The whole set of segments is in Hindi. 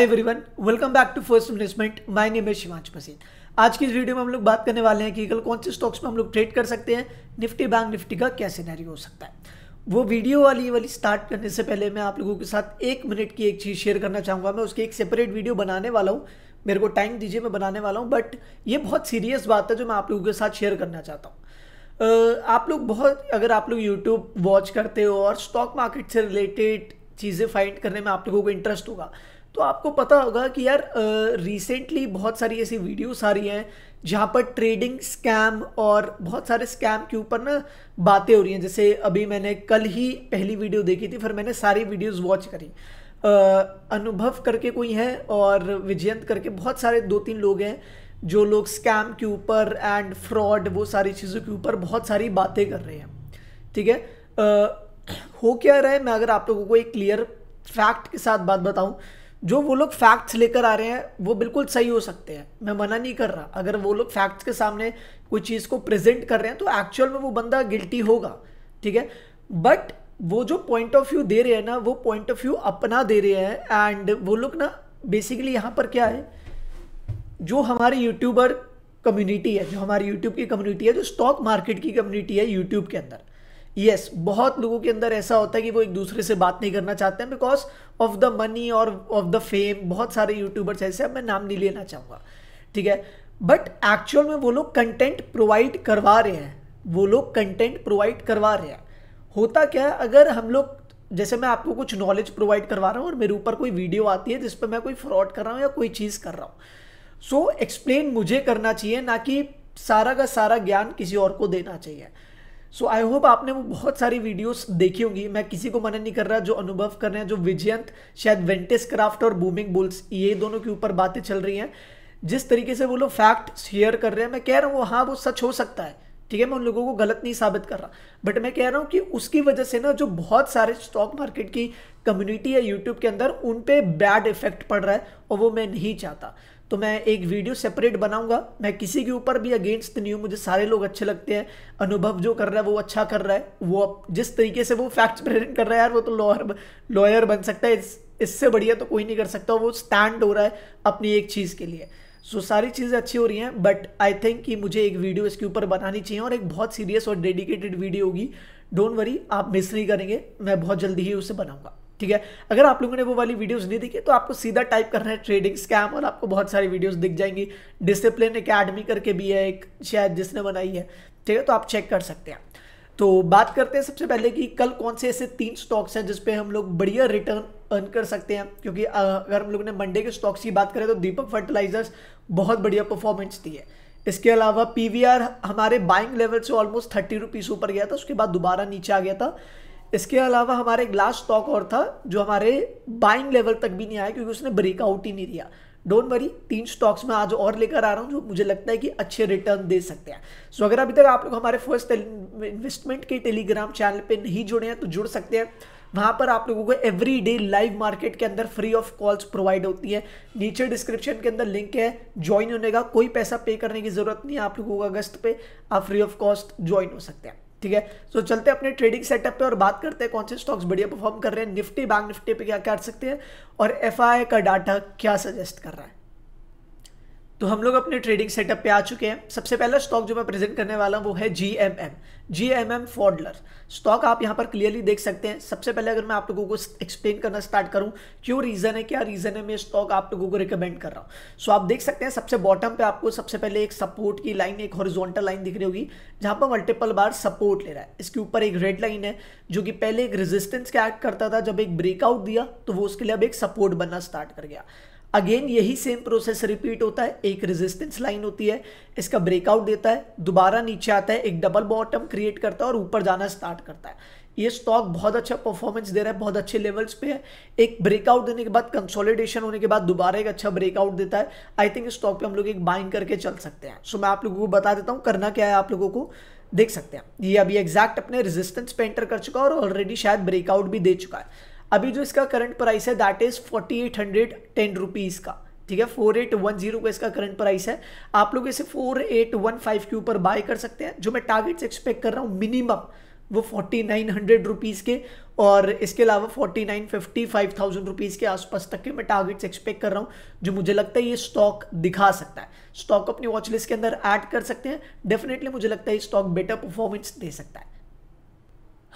hi everyone welcome back to first investment my name है शिवांश मसीन आज की इस वीडियो में हम लोग बात करने वाले हैं कि कल कौन से स्टॉक्स में हम लोग ट्रेड कर सकते हैं निफ्टी बैंक निफ्टी का क्या सिनेरियो हो सकता है वो वीडियो वाली वाली स्टार्ट करने से पहले मैं आप लोगों के साथ एक मिनट की एक चीज़ शेयर करना चाहूँगा मैं उसकी एक सेपरेट वीडियो बनाने वाला हूँ मेरे को टाइम दीजिए मैं बनाने वाला हूँ बट ये बहुत सीरियस बात है जो मैं आप लोगों के साथ शेयर करना चाहता हूँ आप लोग बहुत अगर आप लोग यूट्यूब वॉच करते हो और स्टॉक मार्केट से रिलेटेड चीज़ें फाइंड करने में आप लोगों को इंटरेस्ट होगा तो आपको पता होगा कि यार रिसेंटली बहुत सारी ऐसी वीडियोस आ रही हैं जहाँ पर ट्रेडिंग स्कैम और बहुत सारे स्कैम के ऊपर ना बातें हो रही हैं जैसे अभी मैंने कल ही पहली वीडियो देखी थी फिर मैंने सारी वीडियोस वॉच करी अनुभव करके कोई है और विजयंत करके बहुत सारे दो तीन लोग हैं जो लोग स्कैम के ऊपर एंड फ्रॉड वो सारी चीज़ों के ऊपर बहुत सारी बातें कर रहे हैं ठीक है आ, हो क्या रहा है मैं अगर आप लोगों को एक क्लियर फैक्ट के साथ बात बताऊं जो वो लोग फैक्ट्स लेकर आ रहे हैं वो बिल्कुल सही हो सकते हैं मैं मना नहीं कर रहा अगर वो लोग फैक्ट्स के सामने कोई चीज़ को प्रेजेंट कर रहे हैं तो एक्चुअल में वो बंदा गिल्टी होगा ठीक है बट वो जो पॉइंट ऑफ व्यू दे रहे हैं ना वो पॉइंट ऑफ व्यू अपना दे रहे हैं एंड वो लोग ना बेसिकली यहाँ पर क्या है जो हमारी यूट्यूबर कम्युनिटी है जो हमारी यूट्यूब की कम्युनिटी है जो स्टॉक मार्केट की कम्युनिटी है यूट्यूब के अंदर यस yes, बहुत लोगों के अंदर ऐसा होता है कि वो एक दूसरे से बात नहीं करना चाहते हैं बिकॉज ऑफ द मनी और ऑफ द फेम बहुत सारे यूट्यूबर्स ऐसे अब मैं नाम नहीं लेना चाहूँगा ठीक है बट एक्चुअल में वो लोग कंटेंट प्रोवाइड करवा रहे हैं वो लोग कंटेंट प्रोवाइड करवा रहे हैं होता क्या है अगर हम लोग जैसे मैं आपको कुछ नॉलेज प्रोवाइड करवा रहा हूँ और मेरे ऊपर कोई वीडियो आती है जिस पर मैं कोई फ्रॉड कर रहा हूँ या कोई चीज़ कर रहा हूँ सो so, एक्सप्लेन मुझे करना चाहिए ना कि सारा का सारा ज्ञान किसी और को देना चाहिए सो आई होप आपने वो बहुत सारी वीडियोस देखी होंगी मैं किसी को मना नहीं कर रहा जो अनुभव कर रहे हैं जो विजयंत शायद वेंटेस क्राफ्ट और बूमिंग बुल्स ये दोनों के ऊपर बातें चल रही हैं जिस तरीके से वो लोग फैक्ट शेयर कर रहे हैं मैं कह रहा हूँ हाँ वो सच हो सकता है ठीक है मैं उन लोगों को गलत नहीं साबित कर रहा बट मैं कह रहा हूँ कि उसकी वजह से ना जो बहुत सारे स्टॉक मार्केट की कम्युनिटी है यूट्यूब के अंदर उन पर बैड इफेक्ट पड़ रहा है और वो मैं नहीं चाहता तो मैं एक वीडियो सेपरेट बनाऊंगा मैं किसी के ऊपर भी अगेंस्ट नहीं हूँ मुझे सारे लोग अच्छे लगते हैं अनुभव जो कर रहा है वो अच्छा कर रहा है वो जिस तरीके से वो फैक्ट्स प्रेजेंट कर रहा है यार वो तो लॉयर लॉयर बन सकता है इस इससे बढ़िया तो कोई नहीं कर सकता वो स्टैंड हो रहा है अपनी एक चीज़ के लिए सो so, सारी चीज़ें अच्छी हो रही हैं बट आई थिंक कि मुझे एक वीडियो इसके ऊपर बनानी चाहिए और एक बहुत सीरियस और डेडिकेटेड वीडियो होगी डोंट वरी आप मिस नहीं करेंगे मैं बहुत जल्दी ही उसे बनाऊंगा ठीक है अगर आप लोगों ने वो वाली वीडियोस नहीं देखी तो आपको सीधा टाइप करना है ट्रेडिंग स्कैम और आपको बहुत सारी वीडियोस दिख जाएंगी डिसिप्लिन अकेडमी करके भी है एक शायद जिसने बनाई है ठीक है तो आप चेक कर सकते हैं तो बात करते हैं सबसे पहले कि कल कौन से ऐसे तीन स्टॉक्स हैं जिसपे हम लोग बढ़िया रिटर्न अर्न कर सकते हैं क्योंकि अगर हम लोग ने मंडे के स्टॉक्स की बात करें तो दीपक फर्टिलाइजर्स बहुत बढ़िया परफॉर्मेंस दी है इसके अलावा पी हमारे बाइंग लेवल से ऑलमोस्ट थर्टी रुपीज़ ऊपर गया था उसके बाद दोबारा नीचे आ गया था इसके अलावा हमारे एक लास्ट स्टॉक और था जो हमारे बाइंग लेवल तक भी नहीं आया क्योंकि उसने ब्रेकआउट ही नहीं दिया डोंट वरी तीन स्टॉक्स में आज और लेकर आ रहा हूँ जो मुझे लगता है कि अच्छे रिटर्न दे सकते हैं सो so, अगर अभी तक आप लोग हमारे फर्स्ट इन्वेस्टमेंट के टेलीग्राम चैनल पर नहीं जुड़े हैं तो जुड़ सकते हैं वहाँ पर आप लोगों को एवरी डे लाइव मार्केट के अंदर फ्री ऑफ कॉल्स प्रोवाइड होती है नीचे डिस्क्रिप्शन के अंदर लिंक है ज्वाइन होने का कोई पैसा पे करने की ज़रूरत नहीं है आप लोगों को अगस्त पे आप फ्री ऑफ कॉस्ट ज्वाइन हो सकते हैं ठीक है तो चलते अपने ट्रेडिंग सेटअप पे और बात करते हैं कौन से स्टॉक्स बढ़िया परफॉर्म कर रहे हैं निफ्टी बैंक निफ्टी पे क्या कर सकते हैं और एफ का डाटा क्या सजेस्ट कर रहा है तो हम लोग अपने ट्रेडिंग सेटअप पे आ चुके हैं सबसे पहला स्टॉक जो मैं प्रेजेंट करने वाला हूँ वो है G M M G M M Pfaudler stock आप यहाँ पर क्लियरली देख सकते हैं सबसे पहले अगर मैं आप लोगों को एक्सप्लेन करना स्टार्ट करूँ क्यों रीज़न है क्या रीज़न है मैं स्टॉक आप लोगों को रिकमेंड कर रहा हूँ सो so, आप देख सकते हैं सबसे बॉटम पे आपको सबसे पहले एक सपोर्ट की लाइन एक हॉरिजोंटल लाइन दिख रही होगी जहाँ पर मल्टीपल बार सपोर्ट ले रहा है इसके ऊपर एक रेड लाइन है जो कि पहले एक रेजिस्टेंस के एक्ट करता था जब एक ब्रेकआउट दिया तो वो उसके लिए अब एक सपोर्ट बनना स्टार्ट कर गया अगेन यही सेम प्रोसेस रिपीट होता है एक रेजिस्टेंस लाइन होती है इसका ब्रेकआउट देता है दोबारा नीचे आता है एक डबल बॉटम क्रिएट करता है और ऊपर जाना स्टार्ट करता है ये स्टॉक बहुत अच्छा परफॉर्मेंस दे रहा है बहुत अच्छे लेवल्स पे है एक ब्रेकआउट देने के बाद कंसोलिडेशन होने के बाद दोबारा एक अच्छा ब्रेकआउट देता है आई थिंक इस स्टॉक पे हम लोग एक बाइंग करके चल सकते हैं सो so, मैं आप लोगों को बता देता हूँ करना क्या है आप लोगों को देख सकते हैं ये अभी एग्जैक्ट अपने रेजिस्टेंस पे एंटर कर चुका है और ऑलरेडी शायद ब्रेकआउट भी दे चुका है अभी जो इसका करंट प्राइस है that is forty eight hundred ten rupees का ठीक है फोर एट वन जीरो का इसका करंट प्राइस है आप लोग इसे फोर एट वन फाइव के ऊपर बाय कर सकते हैं जो मैं टारगेट्स एक्सपेक्ट कर रहा हूँ मिनिमम वो फोर्टी नाइन हंड्रेड रुपीज़ के और इसके अलावा forty nine fifty five thousand rupees के आसपास तक के मैं टारगेट्स एक्सपेक्ट कर रहा हूँ जो मुझे लगता है ये स्टॉक दिखा सकता है स्टॉक अपनी वॉच लिस्ट के अंदर ऐड कर सकते हैं डेफिनेटली मुझे लगता है स्टॉक बेटर परफॉर्मेंस दे सकता है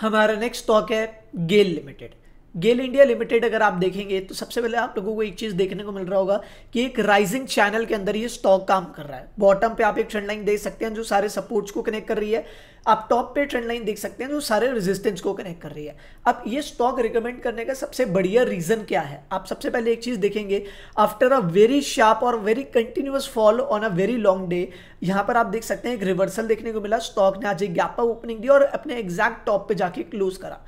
हमारा नेक्स्ट स्टॉक है GAIL limited GAIL India limited अगर आप देखेंगे तो सबसे पहले आप लोगों को एक चीज़ देखने को मिल रहा होगा कि एक राइजिंग चैनल के अंदर ये स्टॉक काम कर रहा है बॉटम पे आप एक ट्रेंड लाइन देख सकते हैं जो सारे सपोर्ट्स को कनेक्ट कर रही है आप टॉप पे ट्रेंड लाइन देख सकते हैं जो सारे रेजिस्टेंस को कनेक्ट कर रही है अब ये स्टॉक रिकमेंड करने का सबसे बढ़िया रीज़न क्या है आप सबसे पहले एक चीज़ देखेंगे आफ्टर अ वेरी शार्प और very continuous fall on a very long day यहाँ पर आप देख सकते हैं एक रिवर्सल देखने को मिला स्टॉक ने आज एक गैप ओपनिंग दी और अपने एग्जैक्ट टॉप पे जाके क्लोज करा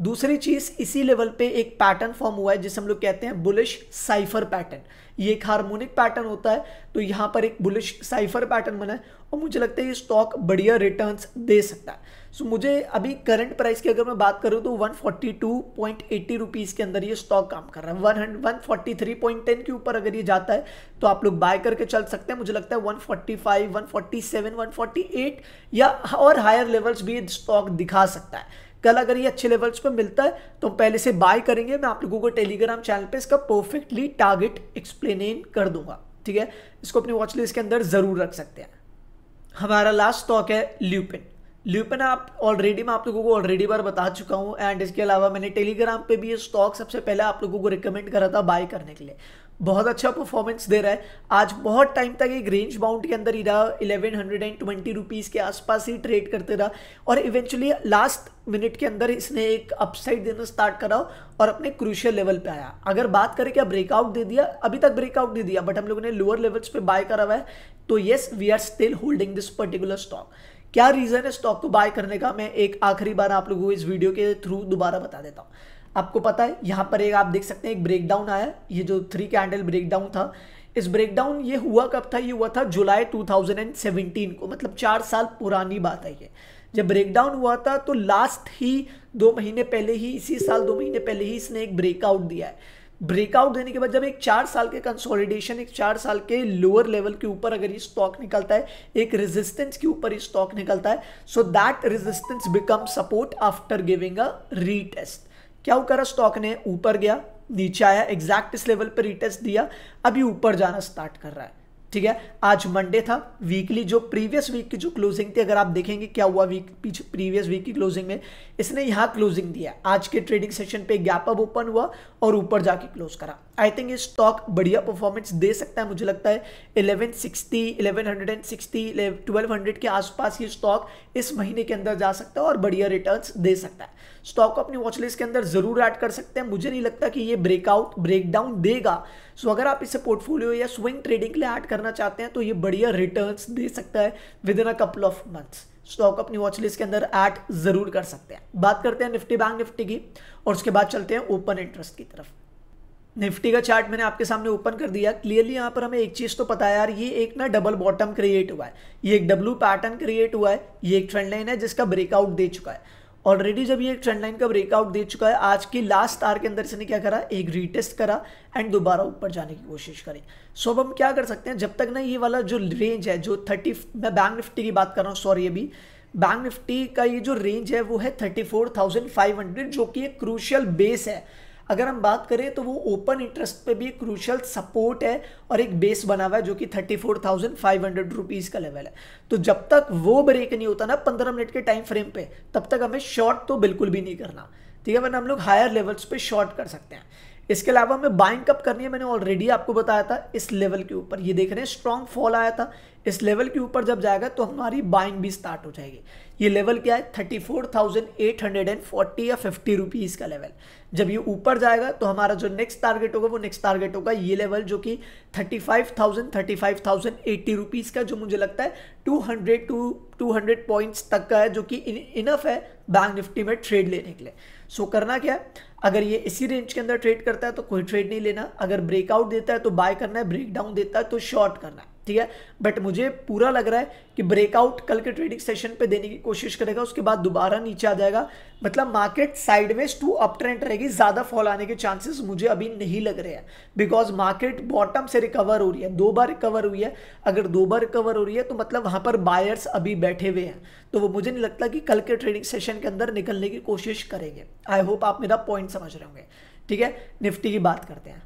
दूसरी चीज़ इसी लेवल पे एक पैटर्न फॉर्म हुआ है जिसे हम लोग कहते हैं बुलिश साइफर पैटर्न ये एक हार्मोनिक पैटर्न होता है तो यहाँ पर एक बुलिश साइफर पैटर्न बना है और मुझे लगता है ये स्टॉक बढ़िया रिटर्न्स दे सकता है सो मुझे अभी करंट प्राइस की अगर मैं बात करूँ तो 142.80 रुपीस के अंदर ये स्टॉक काम कर रहा है वन 143.10 के ऊपर अगर ये जाता है तो आप लोग बाय करके चल सकते हैं मुझे लगता है 145, 147, 148 या और हायर लेवल्स भी स्टॉक दिखा सकता है कल अगर ये अच्छे लेवल्स पर मिलता है तो हम पहले से बाय करेंगे मैं आप लोगों को टेलीग्राम चैनल पर इसका परफेक्टली टारगेट एक्सप्लेन कर दूंगा ठीक है इसको अपनी वॉच लिस्ट के अंदर ज़रूर रख सकते हैं हमारा लास्ट स्टॉक है ल्यूपिन ल्यूपिन आप ऑलरेडी मैं आप लोगों को ऑलरेडी बार बता चुका हूँ एंड इसके अलावा मैंने टेलीग्राम पे भी ये स्टॉक सबसे पहले आप लोगों को रिकमेंड करा था बाय करने के लिए बहुत अच्छा परफॉर्मेंस दे रहा है आज बहुत टाइम तक एक रेंज बाउंड के अंदर ही रहा eleven hundred and twenty rupees के आसपास ही ट्रेड करते रहा और इवेंचुअली लास्ट मिनट के अंदर इसने एक अपसाइड देना स्टार्ट करा और अपने क्रूशियल लेवल पे आया अगर बात करें क्या ब्रेकआउट दे दिया अभी तक ब्रेकआउट दे दिया बट हम लोगों ने लोअर लेवल्स पे बाय करा हुआ है तो yes we are still holding this particular stock क्या रीज़न है स्टॉक को बाय करने का मैं एक आखिरी बार आप लोगों को इस वीडियो के थ्रू दोबारा बता देता हूँ आपको पता है यहाँ पर एक आप देख सकते हैं एक ब्रेकडाउन आया ये जो थ्री कैंडल ब्रेकडाउन था इस ब्रेकडाउन ये हुआ कब था ये हुआ था जुलाई 2017 को मतलब चार साल पुरानी बात है ये जब ब्रेकडाउन हुआ था तो लास्ट ही दो महीने पहले ही इसी साल दो महीने पहले ही इसने एक ब्रेकआउट दिया है ब्रेकआउट देने के बाद जब एक चार साल के कंसोलिडेशन एक चार साल के लोअर लेवल के ऊपर अगर ये स्टॉक निकलता है एक रेजिस्टेंस के ऊपर ये स्टॉक निकलता है so that resistance become support after giving a retest क्या करा स्टॉक ने ऊपर गया नीचे आया एग्जैक्ट इस लेवल पर रिटेस्ट दिया अभी ऊपर जाना स्टार्ट कर रहा है ठीक है आज मंडे था वीकली जो प्रीवियस वीक की जो क्लोजिंग थी अगर आप देखेंगे क्या हुआ वीक पीछे प्रीवियस वीक की क्लोजिंग में इसने यहां क्लोजिंग दिया आज के ट्रेडिंग सेशन पे गैप अप ओपन हुआ और ऊपर जाके क्लोज करा आई थिंक ये स्टॉक बढ़िया परफॉर्मेंस दे सकता है मुझे लगता है 1160 1160 1200 के आसपास ये स्टॉक इस महीने के अंदर जा सकता है और बढ़िया रिटर्न्स दे सकता है स्टॉक को अपनी वॉचलिस्ट के अंदर ज़रूर ऐड कर सकते हैं मुझे नहीं लगता कि ये ब्रेकआउट ब्रेकडाउन देगा सो अगर आप इसे पोर्टफोलियो या स्विंग ट्रेडिंग के लिए ऐड करना चाहते हैं तो ये बढ़िया रिटर्न दे सकता है within a couple of months stock अपनी वॉचलिस्ट के अंदर ऐड जरूर कर सकते हैं बात करते हैं निफ्टी बैंक निफ्टी की और उसके बाद चलते हैं ओपन इंटरेस्ट की तरफ निफ्टी का चार्ट मैंने आपके सामने ओपन कर दिया क्लियरली यहाँ पर हमें एक चीज़ तो पता है यार ये एक ना डबल बॉटम क्रिएट हुआ है ये एक डब्लू पैटर्न क्रिएट हुआ है ये एक ट्रेंड लाइन है जिसका ब्रेकआउट दे चुका है ऑलरेडी जब ये ट्रेंड लाइन का ब्रेकआउट दे चुका है आज की लास्ट तार के अंदर से ने क्या करा एक रीटेस्ट करा एंड दोबारा ऊपर जाने की कोशिश करी सो अब हम क्या कर सकते हैं जब तक ना ये वाला जो रेंज है जो थर्टी मैं बैंक निफ्टी की बात कर रहा हूँ सॉरी अभी बैंक निफ्टी का ये जो रेंज है वो है thirty four thousand five hundred जो कि एक क्रूशियल बेस है अगर हम बात करें तो वो ओपन इंटरेस्ट पे भी एक क्रूशल सपोर्ट है और एक बेस बना हुआ है जो कि thirty four thousand five hundred rupees का लेवल है तो जब तक वो ब्रेक नहीं होता ना पंद्रह मिनट के टाइम फ्रेम पे तब तक हमें शॉर्ट तो बिल्कुल भी नहीं करना ठीक है वरना हम लोग हायर लेवल्स पे शॉर्ट कर सकते हैं इसके अलावा हमें बाइंग कप करनी है मैंने ऑलरेडी आपको बताया था इस लेवल के ऊपर ये देख रहे हैं स्ट्रॉन्ग फॉल आया था इस लेवल के ऊपर जब जाएगा तो हमारी बाइंग भी स्टार्ट हो जाएगी ये लेवल क्या है thirty four thousand eight hundred and forty या फिफ्टी रुपीज़ का लेवल जब ये ऊपर जाएगा तो हमारा जो नेक्स्ट टारगेट होगा वो नेक्स्ट टारगेट होगा ये लेवल जो कि thirty five thousand thirty five thousand eighty rupees का जो मुझे लगता है two hundred two two hundred points तक का है जो कि इनफ है बैंक निफ्टी में ट्रेड लेने के लिए सो करना क्या है अगर ये इसी रेंज के अंदर ट्रेड करता है तो कोई ट्रेड नहीं लेना अगर ब्रेकआउट देता है तो बाय करना है ब्रेक डाउन देता है तो शॉर्ट करना है ठीक है बट मुझे पूरा लग रहा है कि ब्रेकआउट कल के ट्रेडिंग सेशन पे देने की कोशिश करेगा उसके बाद दोबारा नीचे आ जाएगा मतलब market sideways to up trend रहेगी ज़्यादा फॉल आने के चांसेस मुझे अभी नहीं लग रहे हैं बिकॉज मार्केट बॉटम से रिकवर हो रही है दो बार रिकवर हुई है अगर दो बार रिकवर हो रही है तो मतलब वहाँ पर बायर्स अभी बैठे हुए हैं तो वो मुझे नहीं लगता कि कल के ट्रेडिंग सेशन के अंदर निकलने की कोशिश करेंगे आई होप आप मेरा पॉइंट समझ रहे होंगे ठीक है निफ्टी की बात करते हैं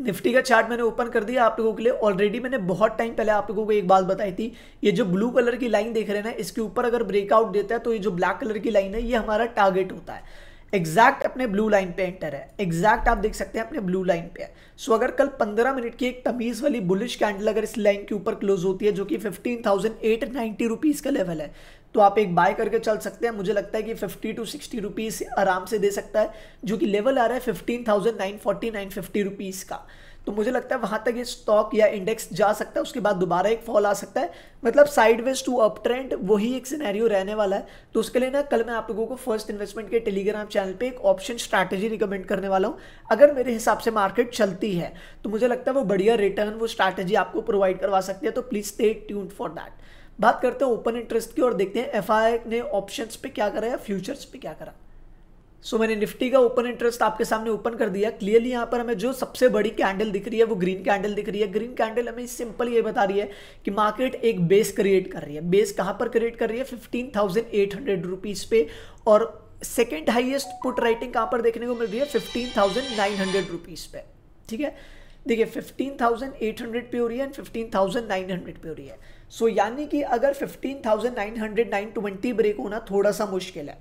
निफ्टी का चार्ट मैंने ओपन कर दिया आप लोगों के लिए ऑलरेडी मैंने बहुत टाइम पहले आप लोगों को एक बात बताई थी ये जो ब्लू कलर की लाइन देख रहे हैं ना इसके ऊपर अगर ब्रेकआउट देता है तो ये जो ब्लैक कलर की लाइन है ये हमारा टारगेट होता है एग्जैक्ट अपने ब्लू लाइन पे एंटर है एग्जैक्ट आप देख सकते हैं अपने ब्लू लाइन पे है सो so, अगर कल 15 मिनट की एक तमीज़ वाली बुलिश कैंडल अगर इस लाइन के ऊपर क्लोज होती है जो कि फिफ्टीन थाउजेंड एट रुपीज़ का लेवल है तो आप एक बाय करके चल सकते हैं मुझे लगता है कि फिफ्टी टू 60 रुपीस आराम से दे सकता है जो कि लेवल आ रहा है फिफ्टीन थाउजेंड नाइन का तो मुझे लगता है वहाँ तक ये स्टॉक या इंडेक्स जा सकता है उसके बाद दोबारा एक फॉल आ सकता है मतलब साइडवेज टू अप ट्रेंड वही एक सिनेरियो रहने वाला है तो उसके लिए ना कल मैं आप लोगों को फर्स्ट इन्वेस्टमेंट के टेलीग्राम चैनल पे एक ऑप्शन स्ट्रैटेजी रिकमेंड करने वाला हूँ अगर मेरे हिसाब से मार्केट चलती है तो मुझे लगता है वो बढ़िया रिटर्न वो स्ट्रैटेजी आपको प्रोवाइड करवा सकती है तो please stay tune for that बात करते हैं ओपन इंटरेस्ट की और देखते हैं एफ ने ऑप्शन पे क्या करा या फ्यूचर्स पे क्या करा सो so, मैंने निफ्टी का ओपन इंटरेस्ट आपके सामने ओपन कर दिया क्लियरली यहाँ पर हमें जो सबसे बड़ी कैंडल दिख रही है वो ग्रीन कैंडल दिख रही है ग्रीन कैंडल हमें सिंपल ये बता रही है कि मार्केट एक बेस क्रिएट कर रही है बेस कहाँ पर क्रिएट कर रही है fifteen thousand eight hundred rupees पे और सेकेंड हाइएस्ट पुट राइटिंग कहाँ पर देखने को मिल रही है fifteen thousand nine hundred rupees पे ठीक है देखिए फिफ्टीन थाउजेंड एट पे हो रही है एंड फिफ्टीन हंड्रेड पे हो रही है सो so, यानी कि अगर 15,900 920 ब्रेक होना थोड़ा सा मुश्किल है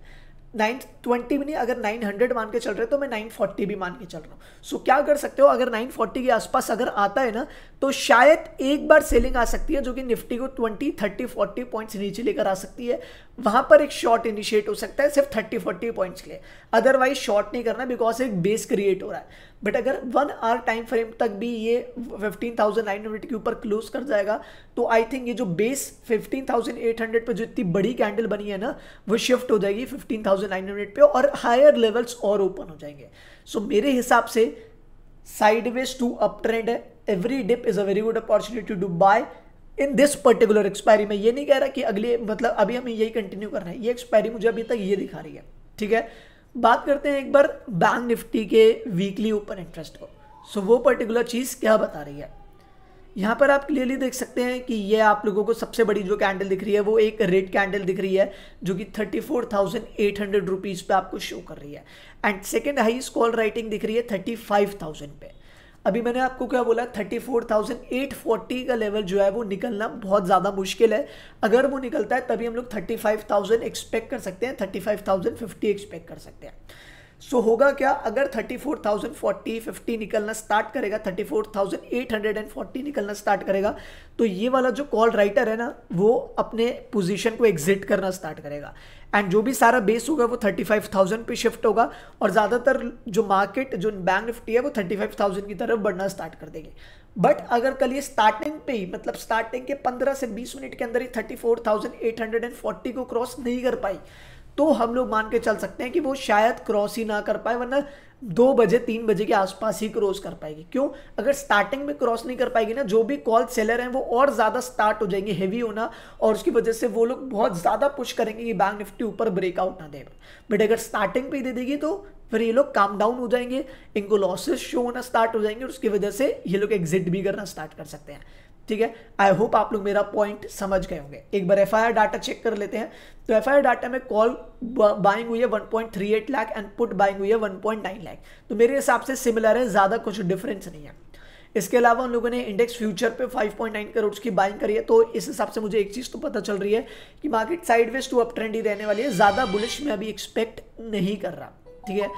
नाइन ट्वेंटी भी नहीं अगर नाइन हंड्रेड मान के चल रहे तो मैं नाइन फोर्टी भी मान के चल रहा हूँ सो so, क्या कर सकते हो अगर नाइन फोर्टी के आसपास अगर आता है ना तो शायद एक बार सेलिंग आ सकती है जो कि निफ्टी को ट्वेंटी थर्टी फोर्टी पॉइंट्स नीचे लेकर आ सकती है वहाँ पर एक शॉर्ट इनिशिएट हो सकता है सिर्फ थर्टी फोर्टी पॉइंट्स के लिए अदरवाइज शॉर्ट नहीं करना बिकॉज एक बेस क्रिएट हो रहा है बट अगर वन आवर टाइम फ्रेम तक भी ये 15,900 के ऊपर क्लोज कर जाएगा तो आई थिंक ये जो बेस 15,800 पे जो इतनी बड़ी कैंडल बनी है ना वो शिफ्ट हो जाएगी 15,900 पे और हायर लेवल्स और ओपन हो जाएंगे सो so, मेरे हिसाब से साइडवेज टू अप ट्रेंड है every dip is a very good opportunity to buy in this particular expiry में ये नहीं कह रहा कि अगले मतलब अभी हमें यही कंटिन्यू करना है ये एक्सपायरी मुझे अभी तक ये दिखा रही है ठीक है बात करते हैं एक बार बैंक निफ्टी के वीकली ओपन इंटरेस्ट को सो वो पर्टिकुलर चीज़ क्या बता रही है यहाँ पर आप क्लियरली देख सकते हैं कि ये आप लोगों को सबसे बड़ी जो कैंडल दिख रही है वो एक रेड कैंडल दिख रही है जो कि thirty four thousand eight hundred rupees पर आपको शो कर रही है and second highest call writing दिख रही है थर्टी फाइव थाउजेंड पे अभी मैंने आपको क्या बोला thirty four thousand eight forty का लेवल जो है वो निकलना बहुत ज़्यादा मुश्किल है अगर वो निकलता है तभी हम लोग थर्टी फाइव थाउजेंड एक्सपेक्ट कर सकते हैं thirty five thousand fifty expect कर सकते हैं सो so, होगा क्या अगर 34,040 50 निकलना स्टार्ट करेगा 34,840 निकलना स्टार्ट करेगा तो ये वाला जो कॉल राइटर है ना वो अपने पोजीशन को एग्जिट करना स्टार्ट करेगा एंड जो भी सारा बेस होगा वो 35,000 पे शिफ्ट होगा और ज़्यादातर जो मार्केट जो बैंक निफ्टी है वो 35,000 की तरफ बढ़ना स्टार्ट कर देंगे बट अगर कल ये स्टार्टिंग पे ही मतलब स्टार्टिंग के 15 से 20 मिनट के अंदर ही 34,840 को क्रॉस नहीं कर पाई तो हम लोग मान के चल सकते हैं कि वो शायद क्रॉस ही ना कर पाए वरना दो बजे तीन बजे के आसपास ही क्रॉस कर पाएगी क्यों अगर स्टार्टिंग में क्रॉस नहीं कर पाएगी ना जो भी कॉल सेलर हैं वो और ज़्यादा स्टार्ट हो जाएंगे हेवी होना और उसकी वजह से वो लोग बहुत ज़्यादा पुश करेंगे कि बैंक निफ्टी ऊपर ब्रेकआउट ना दे बट अगर स्टार्टिंग पे ही दे देगी तो फिर ये लोग काम डाउन हो जाएंगे इनको लॉसेस शो होना स्टार्ट हो जाएंगे और उसकी वजह से ये लोग एग्जिट भी करना स्टार्ट कर सकते हैं ठीक है आई होप आप लोग मेरा पॉइंट समझ गए होंगे एक बार एफ डाटा चेक कर लेते हैं तो एफ डाटा में कॉल बाइंग हुई है 1.38 लाख एंड पुट बाइंग हुई है 1.9 लाख तो मेरे हिसाब से सिमिलर है ज़्यादा कुछ डिफरेंस नहीं है इसके अलावा उन लोगों ने इंडेक्स फ्यूचर पे 5.9 करोड़ की बाइंग करी है तो इस हिसाब से मुझे एक चीज़ तो पता चल रही है कि market sideways to up trend ही रहने वाली है ज़्यादा बुलिश में अभी एक्सपेक्ट नहीं कर रहा ठीक है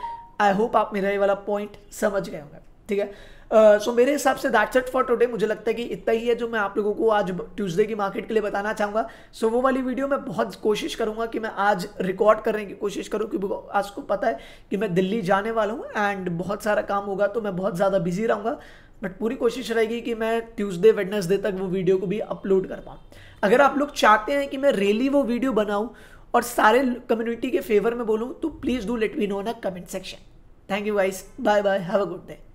आई होप आप मेरा ये वाला पॉइंट समझ गए होंगे ठीक है सो uh, मेरे हिसाब से दैट्स इट फॉर टुडे मुझे लगता है कि इतना ही है जो मैं आप लोगों को आज ट्यूसडे की मार्केट के लिए बताना चाहूँगा सो so, वो वाली वीडियो मैं बहुत कोशिश करूँगा कि मैं आज रिकॉर्ड करने की कोशिश करूँ क्योंकि आज को पता है कि मैं दिल्ली जाने वाला हूँ एंड बहुत सारा काम होगा तो मैं बहुत ज़्यादा बिजी रहूँगा बट पूरी कोशिश रहेगी कि मैं ट्यूसडे वेडनेसडे तक वो वीडियो को भी अपलोड कर पाऊँ अगर आप लोग चाहते हैं कि मैं रेली वो वीडियो बनाऊँ और सारे कम्युनिटी के फेवर में बोलूँ तो please do let me know ना कमेंट सेक्शन थैंक यू वाइस bye bye have a good day